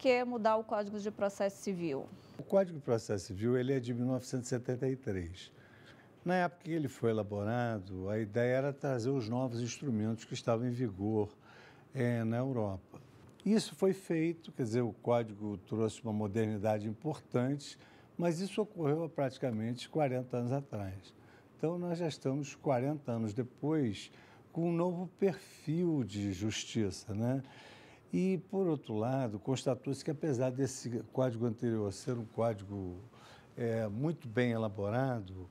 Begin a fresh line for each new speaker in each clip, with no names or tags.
que é mudar o Código de Processo Civil?
O Código de Processo Civil ele é de 1973. Na época que ele foi elaborado, a ideia era trazer os novos instrumentos que estavam em vigor é, na Europa. Isso foi feito, quer dizer, o código trouxe uma modernidade importante, mas isso ocorreu há praticamente 40 anos atrás. Então, nós já estamos 40 anos depois com um novo perfil de justiça, né? E, por outro lado, constatou-se que, apesar desse código anterior ser um código é, muito bem elaborado,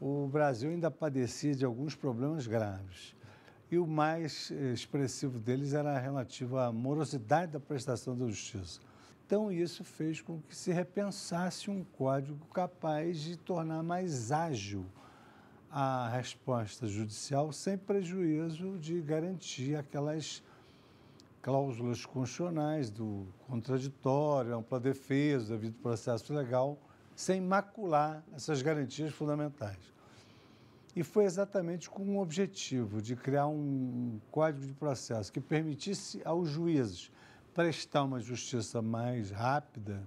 o Brasil ainda padecia de alguns problemas graves. E o mais é, expressivo deles era relativo à morosidade da prestação da justiça. Então, isso fez com que se repensasse um código capaz de tornar mais ágil a resposta judicial, sem prejuízo de garantir aquelas cláusulas constitucionais do contraditório, é ampla defesa, devido processo legal, sem macular essas garantias fundamentais. E foi exatamente com o objetivo de criar um código de processo que permitisse aos juízes prestar uma justiça mais rápida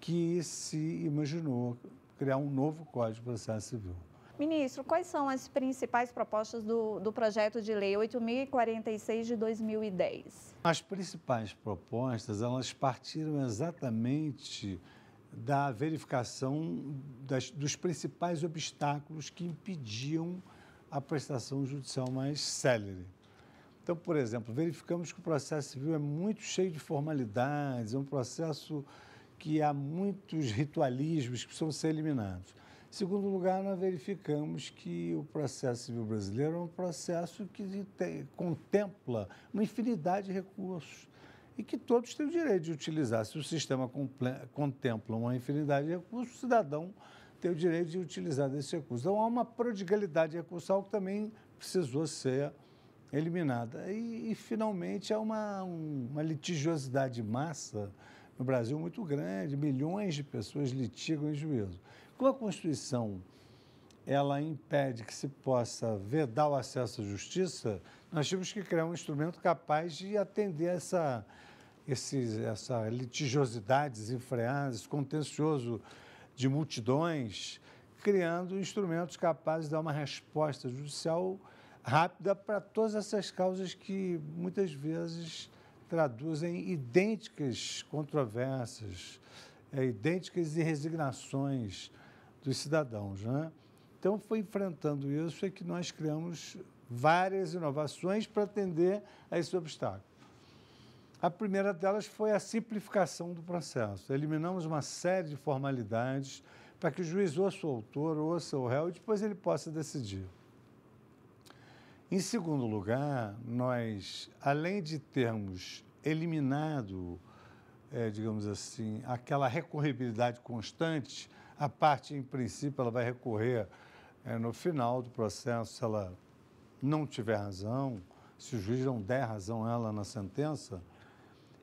que se imaginou criar um novo código de processo civil.
Ministro, quais são as principais propostas do, do projeto de lei 8046 de 2010?
As principais propostas, elas partiram exatamente da verificação das, dos principais obstáculos que impediam a prestação judicial mais célere. Então, por exemplo, verificamos que o processo civil é muito cheio de formalidades, é um processo que há muitos ritualismos que precisam ser eliminados segundo lugar, nós verificamos que o processo civil brasileiro é um processo que tem, contempla uma infinidade de recursos e que todos têm o direito de utilizar. Se o sistema contempla uma infinidade de recursos, o cidadão tem o direito de utilizar desse recurso. Então, há uma prodigalidade recursal que também precisou ser eliminada. E, e finalmente, há uma, uma litigiosidade massa no Brasil muito grande, milhões de pessoas litigam em juízo. Como a Constituição ela impede que se possa vedar o acesso à justiça, nós temos que criar um instrumento capaz de atender essa, esses, essa litigiosidade desenfreada, esse contencioso de multidões, criando instrumentos capazes de dar uma resposta judicial rápida para todas essas causas que muitas vezes traduzem idênticas controvérsias, é, idênticas resignações dos cidadãos. Né? Então, foi enfrentando isso é que nós criamos várias inovações para atender a esse obstáculo. A primeira delas foi a simplificação do processo. Eliminamos uma série de formalidades para que o juiz ouça o autor, ouça o réu e depois ele possa decidir. Em segundo lugar, nós, além de termos eliminado, é, digamos assim, aquela recorribilidade constante, a parte, em princípio, ela vai recorrer é, no final do processo, se ela não tiver razão, se o juiz não der razão a ela na sentença,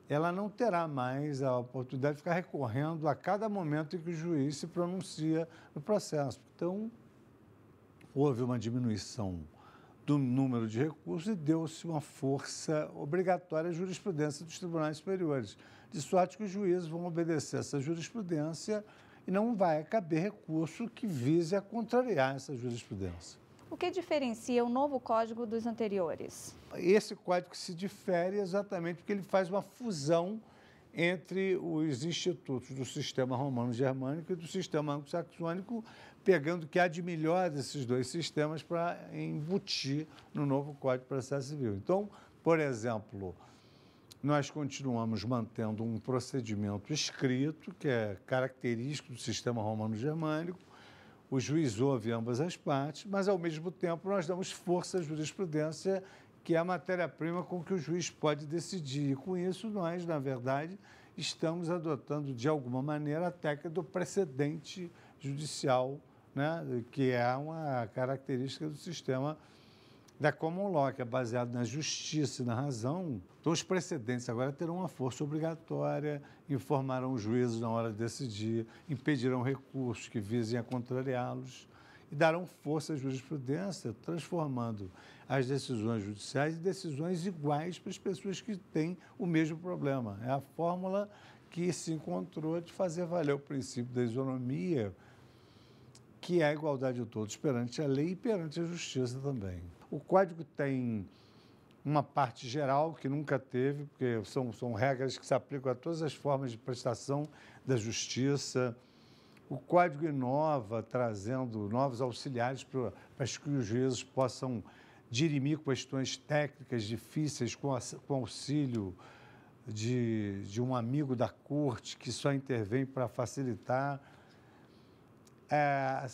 ela não terá mais a oportunidade de ficar recorrendo a cada momento em que o juiz se pronuncia no processo. Então, houve uma diminuição do número de recursos e deu-se uma força obrigatória à jurisprudência dos tribunais superiores, de sorte que os juízes vão obedecer essa jurisprudência e não vai caber recurso que vise a contrariar essa jurisprudência.
O que diferencia o novo código dos anteriores?
Esse código se difere exatamente porque ele faz uma fusão entre os institutos do sistema romano-germânico e do sistema anglo-saxônico, pegando o que há de melhor desses dois sistemas para embutir no novo Código de Processo Civil. Então, por exemplo, nós continuamos mantendo um procedimento escrito, que é característico do sistema romano-germânico. O juiz ouve ambas as partes, mas, ao mesmo tempo, nós damos força à jurisprudência, que é a matéria-prima com que o juiz pode decidir. E, com isso, nós, na verdade, estamos adotando, de alguma maneira, a técnica do precedente judicial, né? que é uma característica do sistema da common law, que é baseado na justiça e na razão, então os precedentes agora terão uma força obrigatória, informarão os juízes na hora de decidir, impedirão recursos que visem a contrariá-los e darão força à jurisprudência, transformando as decisões judiciais em decisões iguais para as pessoas que têm o mesmo problema. É a fórmula que se encontrou de fazer valer o princípio da isonomia, que é a igualdade de todos perante a lei e perante a justiça também. O código tem uma parte geral que nunca teve, porque são, são regras que se aplicam a todas as formas de prestação da justiça. O código inova, trazendo novos auxiliares para, para que os juízes possam dirimir questões técnicas difíceis com, com auxílio de, de um amigo da corte que só intervém para facilitar é,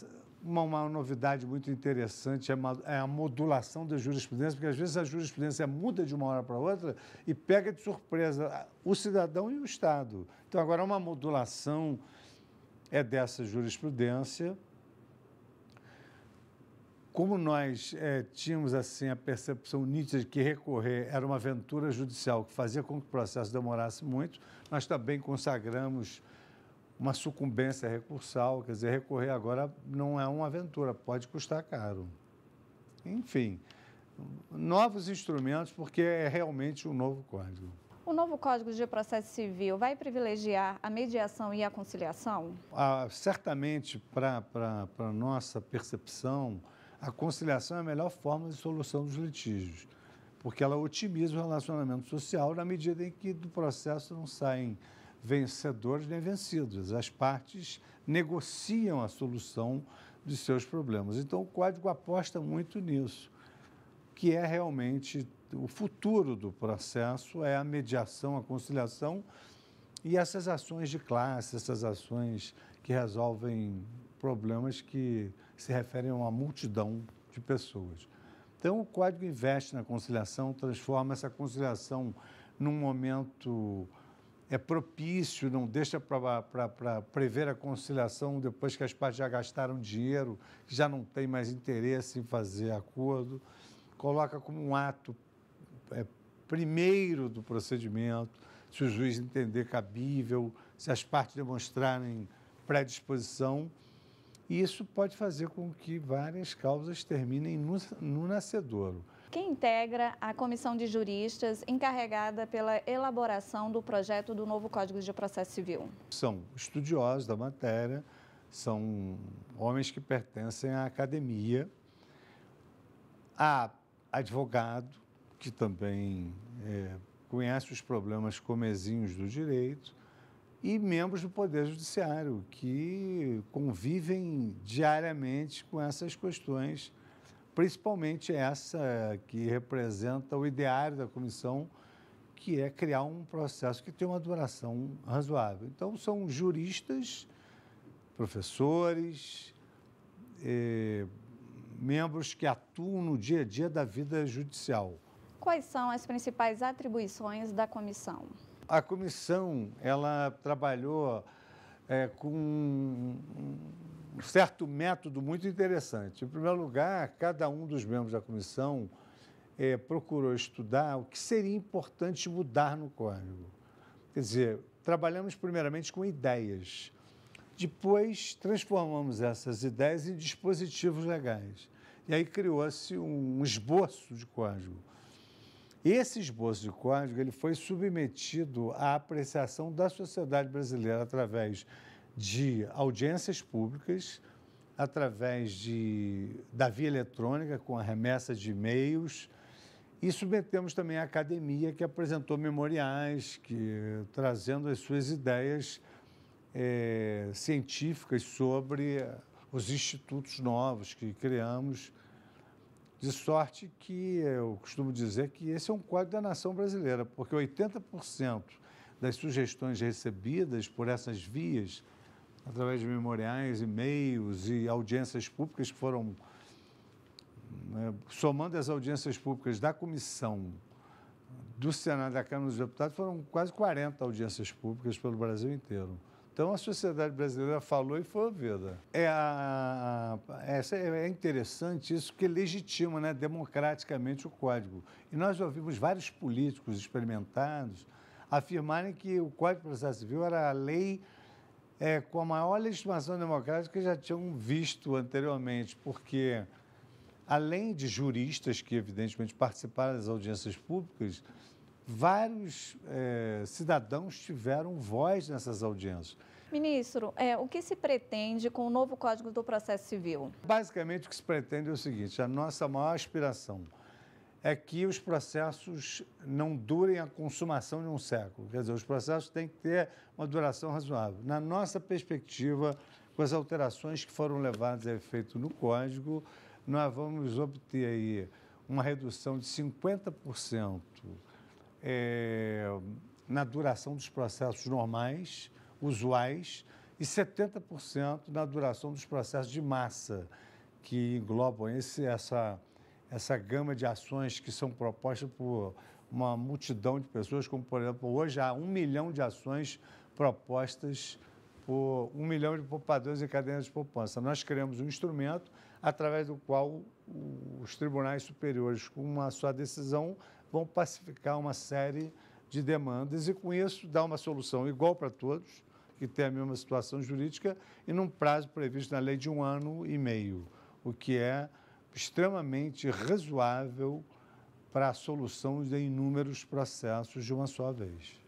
uma, uma, novidade muito interessante é, é, a modulação da jurisprudência, porque às vezes a jurisprudência muda de uma hora para outra e pega de surpresa o cidadão e o Estado. Então, agora, uma modulação é dessa jurisprudência. Como nós é, tínhamos assim a percepção nítida de que recorrer era uma aventura judicial que fazia com que o processo demorasse muito, nós também consagramos uma sucumbência recursal, quer dizer, recorrer agora não é uma aventura, pode custar caro. Enfim, novos instrumentos, porque é realmente um novo código.
O novo Código de Processo Civil vai privilegiar a mediação e a conciliação?
Ah, certamente, para a nossa percepção, a conciliação é a melhor forma de solução dos litígios, porque ela otimiza o relacionamento social na medida em que do processo não saem vencedores nem vencidos. As partes negociam a solução de seus problemas. Então, o código aposta muito nisso, que é realmente o futuro do processo é a mediação, a conciliação e essas ações de classe, essas ações que resolvem problemas que se referem a uma multidão de pessoas. Então, o código investe na conciliação, transforma essa conciliação num momento é propício, não deixa para prever a conciliação depois que as partes já gastaram dinheiro, já não tem mais interesse em fazer acordo, coloca como um ato é, primeiro do procedimento, se o juiz entender cabível, se as partes demonstrarem predisposição. E isso pode fazer com que várias causas terminem no, no nascedouro
que integra a comissão de juristas encarregada pela elaboração do projeto do novo Código de Processo Civil.
São estudiosos da matéria, são homens que pertencem à academia. Há advogado, que também é, conhece os problemas comezinhos do direito, e membros do Poder Judiciário, que convivem diariamente com essas questões principalmente essa que representa o ideário da comissão, que é criar um processo que tenha uma duração razoável. Então, são juristas, professores, eh, membros que atuam no dia a dia da vida judicial.
Quais são as principais atribuições da comissão?
A comissão ela trabalhou é, com um certo método muito interessante. Em primeiro lugar, cada um dos membros da comissão é, procurou estudar o que seria importante mudar no código. Quer dizer, trabalhamos primeiramente com ideias, depois transformamos essas ideias em dispositivos legais. E aí criou-se um esboço de código. Esse esboço de código ele foi submetido à apreciação da sociedade brasileira através de audiências públicas através de, da via eletrônica, com a remessa de e-mails. E submetemos também a academia, que apresentou memoriais, que, trazendo as suas ideias é, científicas sobre os institutos novos que criamos. De sorte que eu costumo dizer que esse é um quadro da nação brasileira, porque 80% das sugestões recebidas por essas vias através de memoriais, e-mails e audiências públicas que foram. Né, somando as audiências públicas da comissão do Senado e da Câmara dos Deputados, foram quase 40 audiências públicas pelo Brasil inteiro. Então, a sociedade brasileira falou e foi ouvida. É, a, é, é interessante isso, que legitima né, democraticamente o Código. E nós ouvimos vários políticos experimentados afirmarem que o Código de Processo Civil era a lei é, com a maior legitimação democrática que já tinham visto anteriormente, porque, além de juristas que, evidentemente, participaram das audiências públicas, vários é, cidadãos tiveram voz nessas audiências.
Ministro, é, o que se pretende com o novo Código do Processo Civil?
Basicamente, o que se pretende é o seguinte: a nossa maior aspiração é que os processos não durem a consumação de um século. Quer dizer, os processos têm que ter uma duração razoável. Na nossa perspectiva, com as alterações que foram levadas a efeito no código, nós vamos obter aí uma redução de 50% é, na duração dos processos normais, usuais, e 70% na duração dos processos de massa, que englobam esse, essa essa gama de ações que são propostas por uma multidão de pessoas, como, por exemplo, hoje há um milhão de ações propostas por um milhão de poupadores em cadeias de poupança. Nós criamos um instrumento através do qual os tribunais superiores, com uma só decisão, vão pacificar uma série de demandas e, com isso, dar uma solução igual para todos, que tem a mesma situação jurídica, e num prazo previsto na lei de um ano e meio, o que é extremamente razoável para a solução de inúmeros processos de uma só vez.